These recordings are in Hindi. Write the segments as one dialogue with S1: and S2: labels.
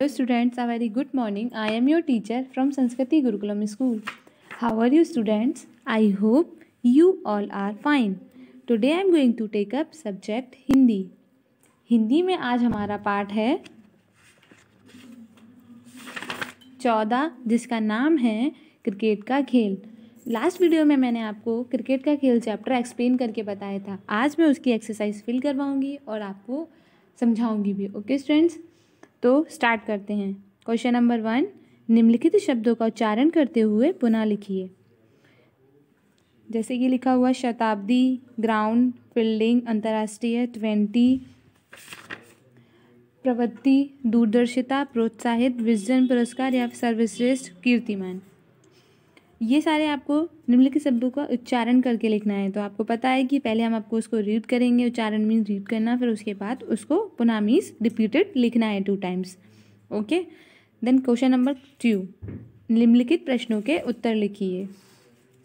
S1: Hello students, a very good morning. I am your teacher from Sanskriti Gurukulam School. How are you students? I hope you all are fine. Today I am going to take up subject Hindi. Hindi में आज हमारा पाठ है चौदह जिसका नाम है क्रिकेट का खेल लास्ट वीडियो में मैंने आपको क्रिकेट का खेल चैप्टर एक्सप्लेन करके बताया था आज मैं उसकी एक्सरसाइज फिल करवाऊंगी और आपको समझाऊंगी भी ओके स्टूडेंट्स तो स्टार्ट करते हैं क्वेश्चन नंबर वन निम्नलिखित शब्दों का उच्चारण करते हुए पुनः लिखिए जैसे कि लिखा हुआ शताब्दी ग्राउंड फील्डिंग अंतर्राष्ट्रीय ट्वेंटी प्रवृत्ति दूरदर्शिता प्रोत्साहित विजन पुरस्कार या सर्वश्रेष्ठ कीर्तिमान ये सारे आपको निम्नलिखित शब्दों का उच्चारण करके लिखना है तो आपको पता है कि पहले हम आपको उसको रीड करेंगे उच्चारण मीन्स रीड करना फिर उसके बाद उसको पुनः मीन्स रिपीटेड लिखना है two times okay then question number two निम्नलिखित प्रश्नों के उत्तर लिखिए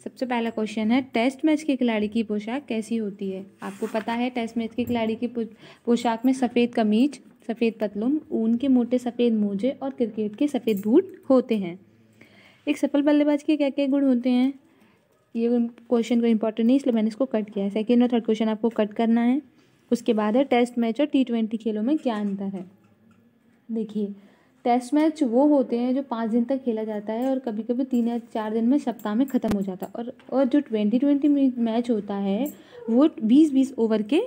S1: सबसे पहला क्वेश्चन है टेस्ट मैच के खिलाड़ी की पोशाक कैसी होती है आपको पता है टेस्ट मैच के खिलाड़ी की पोशाक में सफ़ेद कमीज सफ़ेद पतलून ऊन के मोटे सफ़ेद मोजे और क्रिकेट के सफ़ेद बूट होते हैं एक सफल बल्लेबाज के क्या क्या गुण होते हैं ये क्वेश्चन को इंपॉर्टेंट नहीं इसलिए मैंने इसको कट किया है सेकेंड और थर्ड क्वेश्चन आपको कट करना है उसके बाद है टेस्ट मैच और टी ट्वेंटी खेलों में क्या अंतर है देखिए टेस्ट मैच वो होते हैं जो पाँच दिन तक खेला जाता है और कभी कभी तीन या चार दिन में सप्ताह में ख़त्म हो जाता है और और जो ट्वेंटी ट्वेंटी मैच होता है वो बीस बीस ओवर के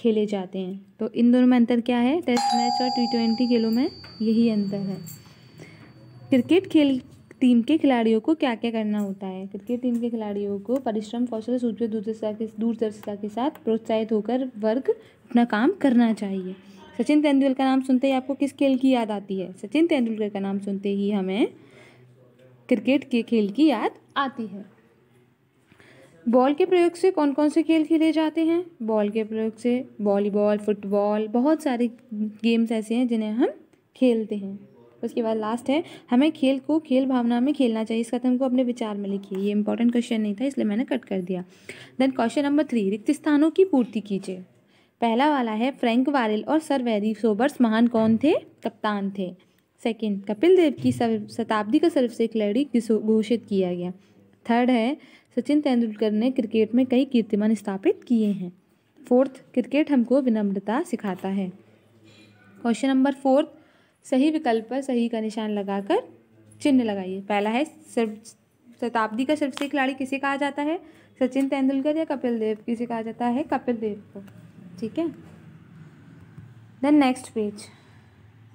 S1: खेले जाते हैं तो इन दोनों में अंतर क्या है टेस्ट मैच और टी ट्वेंटी खेलों में यही अंतर है क्रिकेट खेल टीम के खिलाड़ियों को क्या क्या करना होता है क्रिकेट टीम के खिलाड़ियों को परिश्रम कौशल सूचित दूरदर्शिता के दूरदर्शिता के साथ प्रोत्साहित होकर वर्ग अपना काम करना चाहिए सचिन तेंदुलकर का नाम सुनते ही आपको किस खेल की याद आती है सचिन तेंदुलकर का नाम सुनते ही हमें क्रिकेट के खेल की याद आती है बॉल के प्रयोग से कौन कौन से खेल खेले जाते हैं बॉल के प्रयोग से वॉलीबॉल फुटबॉल बहुत सारे गेम्स ऐसे हैं जिन्हें हम खेलते हैं उसके बाद लास्ट है हमें खेल को खेल भावना में खेलना चाहिए इसका तुमको तो अपने विचार में लिखिए ये इंपॉर्टेंट क्वेश्चन नहीं था इसलिए मैंने कट कर दिया देन क्वेश्चन नंबर थ्री रिक्त स्थानों की पूर्ति कीजिए पहला वाला है फ्रैंक वारिल और सर वैरी सोबर्स महान कौन थे कप्तान थे सेकंड कपिल देव की शताब्दी का सर्वश्रेष्ठ खिलाड़ी घोषित किया गया थर्ड है सचिन तेंदुलकर ने क्रिकेट में कई कीर्तिमान स्थापित किए हैं फोर्थ क्रिकेट हमको विनम्रता सिखाता है क्वेश्चन नंबर फोर्थ सही विकल्प पर सही का निशान लगाकर चिन्ह लगाइए पहला है सर्व शताब्दी का सर्वश्रेष्ठ खिलाड़ी किसे कहा जाता है सचिन तेंदुलकर या कपिल देव किसे कहा जाता है कपिल देव को ठीक है then next page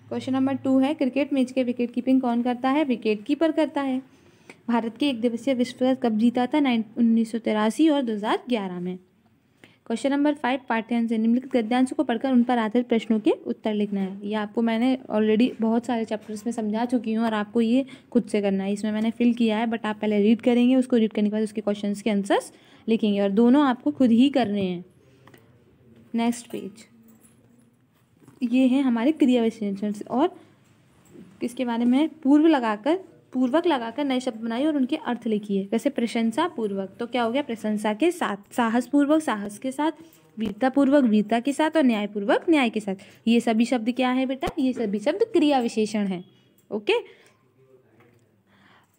S1: question number two है क्रिकेट मैच के विकेट कीपिंग कौन करता है विकेट कीपर करता है भारत के एक दिवसीय विश्व कप जीता था नाइन उन्नीस और 2011 में क्वेश्चन नंबर फाइव पाठ्यांश से निम्नलिखित गद्यांशों को पढ़कर उन पर आधारित प्रश्नों के उत्तर लिखना है ये आपको मैंने ऑलरेडी बहुत सारे चैप्टर्स में समझा चुकी हूँ और आपको ये खुद से करना है इसमें मैंने फिल किया है बट आप पहले रीड करेंगे उसको रीड करने के बाद उसके क्वेश्चन के आंसर्स लिखेंगे और दोनों आपको खुद ही करने हैं नेक्स्ट पेज ये हैं हमारे क्रिया विश्लेषण और किसके बारे में पूर्व लगाकर पूर्वक लगाकर नए शब्द बनाए और उनके अर्थ लिखिए वैसे प्रशंसा पूर्वक तो क्या हो गया प्रशंसा के साथ साहस पूर्वक साहस के साथ वीरता पूर्वक वीरता के साथ और न्यायपूर्वक न्याय के साथ ये सभी शब्द क्या है बेटा ये सभी शब्द क्रिया विशेषण है ओके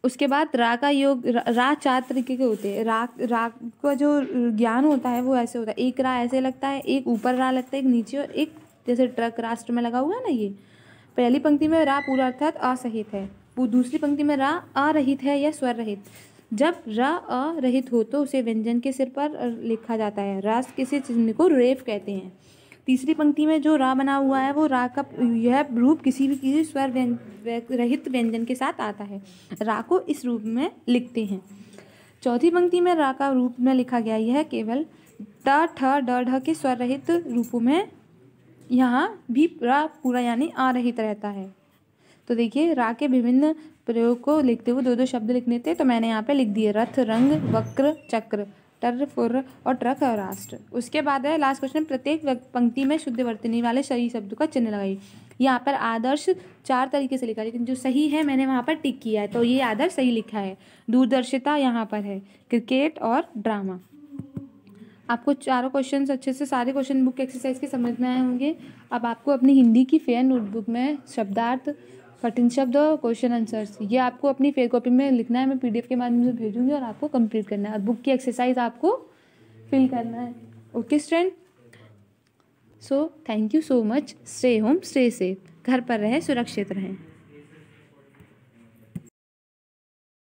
S1: उसके बाद रा का योग रा, रा चार तरीके के होते हैं रा रा का जो ज्ञान होता है वो ऐसे होता है एक रा ऐसे लगता है एक ऊपर रा लगता है एक नीचे और एक जैसे ट्रक राष्ट्र में लगा हुआ है ना ये पहली पंक्ति में रा पूरा अर्थात असहित है दूसरी पंक्ति में रा आ रहित है या स्वर रहित जब रा अ रहित हो तो उसे व्यंजन के सिर पर लिखा जाता है रास किसी चिन्ह को रेफ कहते हैं तीसरी पंक्ति में जो रा बना हुआ है वो रा का यह रूप किसी भी किसी स्वर रहित व्यंजन के साथ आता है रा को इस रूप में लिखते हैं चौथी पंक्ति में रा का रूप में लिखा गया यह केवल ट ठ ड ढ के स्वर रहित रूपों में यहाँ भी रा पूरा यानी आ रहित रहता है तो देखिए रा के विभिन्न प्रयोग को लिखते हुए दो दो शब्द लिखने थे तो मैंने यहाँ पे लिख दिए रथ रंग वक्र चक्र टर फुर और ट्रक और राष्ट्र उसके बाद है लास्ट क्वेश्चन प्रत्येक पंक्ति में शुद्ध वर्तनी वाले सही शब्द का चिन्ह लगाइए यहाँ पर आदर्श चार तरीके से लिखा लेकिन जो सही है मैंने वहाँ पर टिक किया है तो ये आदर्श सही लिखा है दूरदर्शिता यहाँ पर है क्रिकेट और ड्रामा आपको चारों क्वेश्चन अच्छे से सारे क्वेश्चन बुक एक्सरसाइज के समझ में आए होंगे अब आपको अपनी हिंदी की फेयर नोटबुक में शब्दार्थ कठिन शब्द और क्वेश्चन आंसर्स ये आपको अपनी फेयर कॉपी में लिखना है मैं पीडीएफ के माध्यम से भेजूंगी और आपको कंप्लीट करना है और बुक की एक्सरसाइज आपको फिल करना है okay student so thank you so much stay home stay safe घर पर रहें सुरक्षित रहें